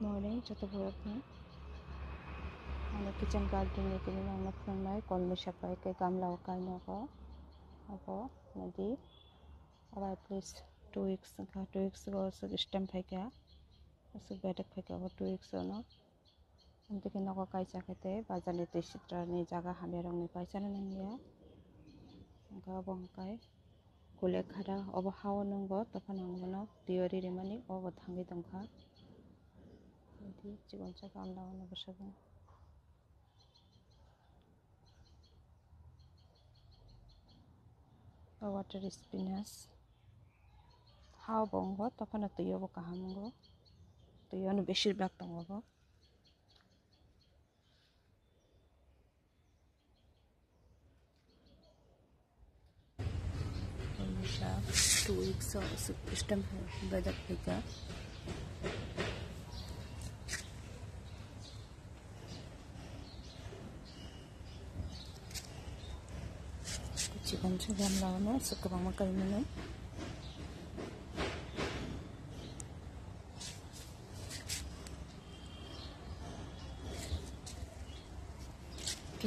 kitchen garden মহলে যত বড় અને કિચન ગાર્ડનિંગ કરીને અમુક સમયે કોલમી શકાય કે ગામડા I ન a नदी अब at least two weeks two weeks stem फैका a फैका अब टू वीक्स न देखिए नगो कैसा खेते बाजार दैसित्रनि जगह हमें रंगनी पैसा नंगिया अब हंकाय गुले खादा अब हाव नंगो तफा नंगो दियोरी रेमानी अब थांगी दंखा ఇది జీవంచకాండం అన్న పుస్తకం water spinach হাও বঙ্গ তখন তুইব কাহামঙ্গ তুইন বেশিরভাগ দঙ্গব টু উইক্স স্টেম বেদক చికెన్ చికెన్ లాగానే సుక్క బొమ్మ కలిమిన